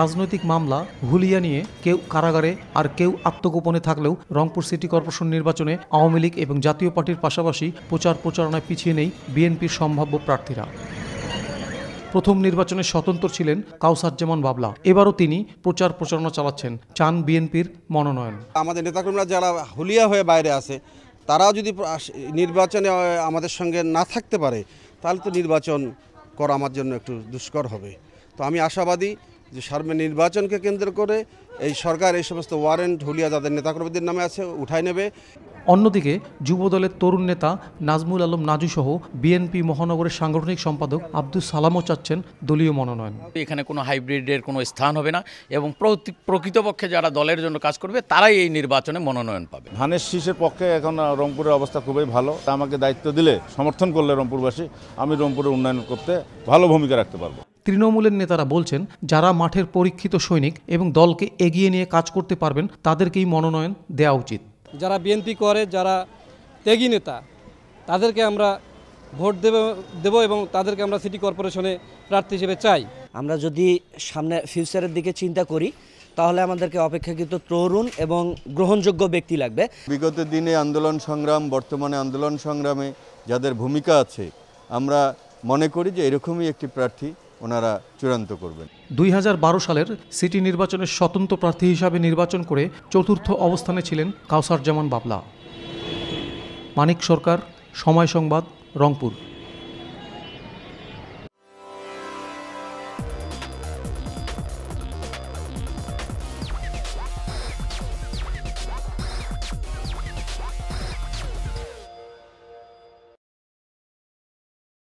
রাজনৈতিক মামলা হুলিয়া নিয়ে কেউ কারাগারে আর কেউ আত্মগোপনে থাকলেও রংপুর সিটি কর্পোরেশন নির্বাচনে আওয়ামী লীগ এবং জাতীয় পার্টির পাশাপাশি প্রচার প্রচারণায় পিছিয়ে নেই বিএনপির সম্ভাব্য প্রার্থীরা প্রথম নির্বাচনে স্বতন্ত্র ছিলেন কাউসারজামান বাবলা এবারও তিনি প্রচার প্রচারণা চালাচ্ছেন চান বিএনপির মনোনয়ন আমাদের নেতাকর্মীরা যারা হুলিয়া হয়ে বাইরে আছে তারা যদি নির্বাচনে আমাদের সঙ্গে না থাকতে পারে তাহলে তো নির্বাচন করা আমার জন্য একটু দুষ্কর হবে তো আমি আশাবাদী যে সার্বে নির্বাচনকে কেন্দ্র করে এই সরকার এই সমস্ত ওয়ারেন্ট হুলিয়া যাদের নেতাকর্মীদের নামে আছে উঠাই নেবে অন্যদিকে যুবদলের তরুণ নেতা নাজমুল আলম নাজুসহ বিএনপি মহানগরের সাংগঠনিক সম্পাদক আব্দুল সালামও চাচ্ছেন দলীয় মনোনয়ন এখানে কোনো হাইব্রিডের কোনো স্থান হবে না এবং প্রকৃতপক্ষে যারা দলের জন্য কাজ করবে তারাই এই নির্বাচনে মনোনয়ন পাবে ধানের শীষের পক্ষে এখন রংপুরের অবস্থা খুবই ভালো আমাকে দায়িত্ব দিলে সমর্থন করলে রংপুরবাসী আমি রংপুরের উন্নয়ন করতে ভালো ভূমিকা রাখতে পারবো তৃণমূলের নেতারা বলছেন যারা মাঠের পরীক্ষিত সৈনিক এবং দলকে এগিয়ে নিয়ে কাজ করতে পারবেন তাদেরকেই মনোনয়ন দেওয়া উচিত যারা বিএনপি করে যারা ত্যাগী নেতা তাদেরকে আমরা ভোট দেব দেব এবং তাদেরকে আমরা সিটি কর্পোরেশনে প্রার্থী হিসেবে চাই আমরা যদি সামনে ফিউচারের দিকে চিন্তা করি তাহলে আমাদেরকে অপেক্ষাকৃত তরুণ এবং গ্রহণযোগ্য ব্যক্তি লাগবে বিগত দিনে আন্দোলন সংগ্রাম বর্তমানে আন্দোলন সংগ্রামে যাদের ভূমিকা আছে আমরা মনে করি যে এরকমই একটি প্রার্থী ওনারা চূড়ান্ত করবেন দুই সালের সিটি নির্বাচনের স্বতন্ত্র প্রার্থী হিসাবে নির্বাচন করে চতুর্থ অবস্থানে ছিলেন কাউসার জামান বাবলা মানিক সরকার সময় সংবাদ রংপুর